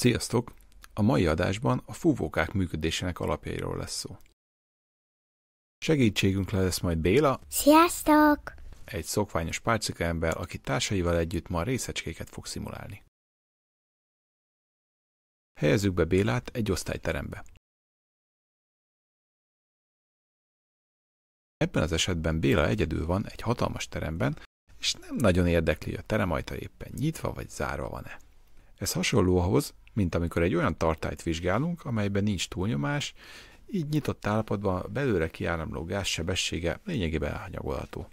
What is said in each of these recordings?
Sziasztok! A mai adásban a fúvókák működésének alapjairól lesz szó. Segítségünk lesz majd Béla. Sziasztok! Egy szokványos ember, aki társaival együtt ma részecskéket fog szimulálni. Helyezzük be Bélát egy osztályterembe. Ebben az esetben Béla egyedül van egy hatalmas teremben, és nem nagyon érdekli, a terem ajta éppen nyitva vagy zárva van-e. Ez hasonló ahhoz, mint amikor egy olyan tartályt vizsgálunk, amelyben nincs túlnyomás, így nyitott állapotban belőle kiáramló gáz sebessége lényegében elhanyagolható.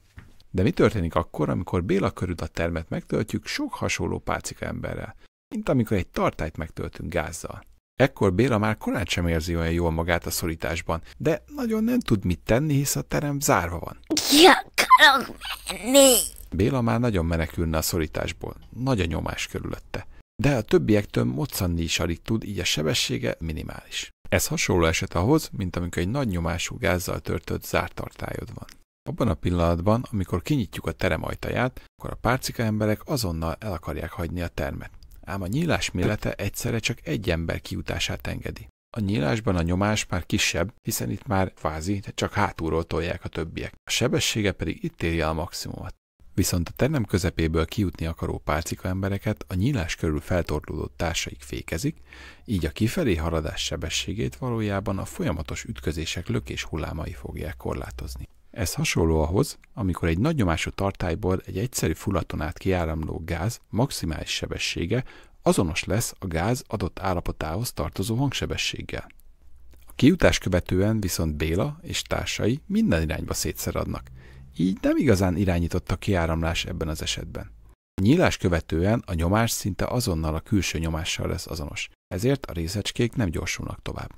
De mi történik akkor, amikor Béla körül a termet megtöltjük sok hasonló pácika emberrel, mint amikor egy tartályt megtöltünk gázzal? Ekkor Béla már korán sem érzi olyan jól magát a szorításban, de nagyon nem tud mit tenni, hisz a terem zárva van. Ki akarok menni? Béla már nagyon menekülne a szorításból, nagy a nyomás körülötte de a többiektől moccanni is alig tud, így a sebessége minimális. Ez hasonló eset ahhoz, mint amikor egy nagy nyomású gázzal törtött zártartályod tartályod van. Abban a pillanatban, amikor kinyitjuk a terem ajtaját, akkor a párcika emberek azonnal el akarják hagyni a termet. Ám a nyílás mélete egyszerre csak egy ember kiutását engedi. A nyílásban a nyomás már kisebb, hiszen itt már de csak hátulról tolják a többiek. A sebessége pedig itt érje a maximumot viszont a terem közepéből kijutni akaró pálcika embereket a nyílás körül feltorlódott társaik fékezik, így a kifelé haladás sebességét valójában a folyamatos ütközések lökés hullámai fogják korlátozni. Ez hasonló ahhoz, amikor egy nagy nyomású tartályból egy egyszerű fulaton át kiáramló gáz maximális sebessége azonos lesz a gáz adott állapotához tartozó hangsebességgel. A kijutás követően viszont Béla és társai minden irányba szétszeradnak – így nem igazán irányított a kiáramlás ebben az esetben. A nyílás követően a nyomás szinte azonnal a külső nyomással lesz azonos, ezért a részecskék nem gyorsulnak tovább.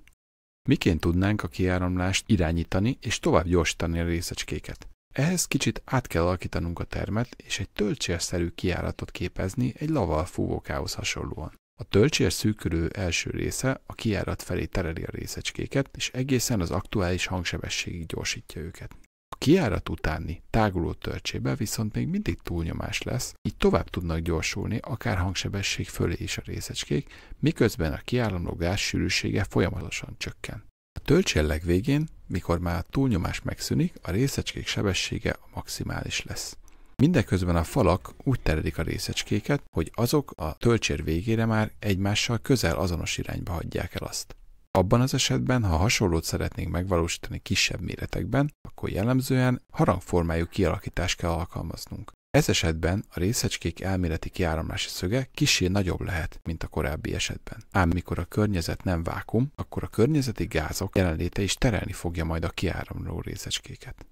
Miként tudnánk a kiáramlást irányítani és tovább gyorsítani a részecskéket? Ehhez kicsit át kell alakítanunk a termet, és egy töltsérszerű kiáratot képezni egy laval fúvókához hasonlóan. A töltsér szűkülő első része a kiárat felé tereli a részecskéket, és egészen az aktuális hangsebességig gyorsítja őket kiárat utáni táguló törcsébe viszont még mindig túlnyomás lesz, így tovább tudnak gyorsulni, akár hangsebesség fölé is a részecskék, miközben a kiáramló gáz sűrűsége folyamatosan csökken. A tölcselleg legvégén, mikor már a túlnyomás megszűnik, a részecskék sebessége a maximális lesz. Mindeközben a falak úgy terelik a részecskéket, hogy azok a tölcsér végére már egymással közel azonos irányba hagyják el azt. Abban az esetben, ha hasonlót szeretnénk megvalósítani kisebb méretekben, akkor jellemzően harangformájú kialakítást kell alkalmaznunk. Ez esetben a részecskék elméleti kiáramlási szöge kisé nagyobb lehet, mint a korábbi esetben. Ám mikor a környezet nem vákum, akkor a környezeti gázok jelenléte is terelni fogja majd a kiáramló részecskéket.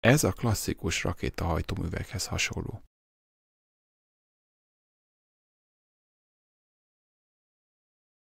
Ez a klasszikus rakétahajtóművekhez hasonló.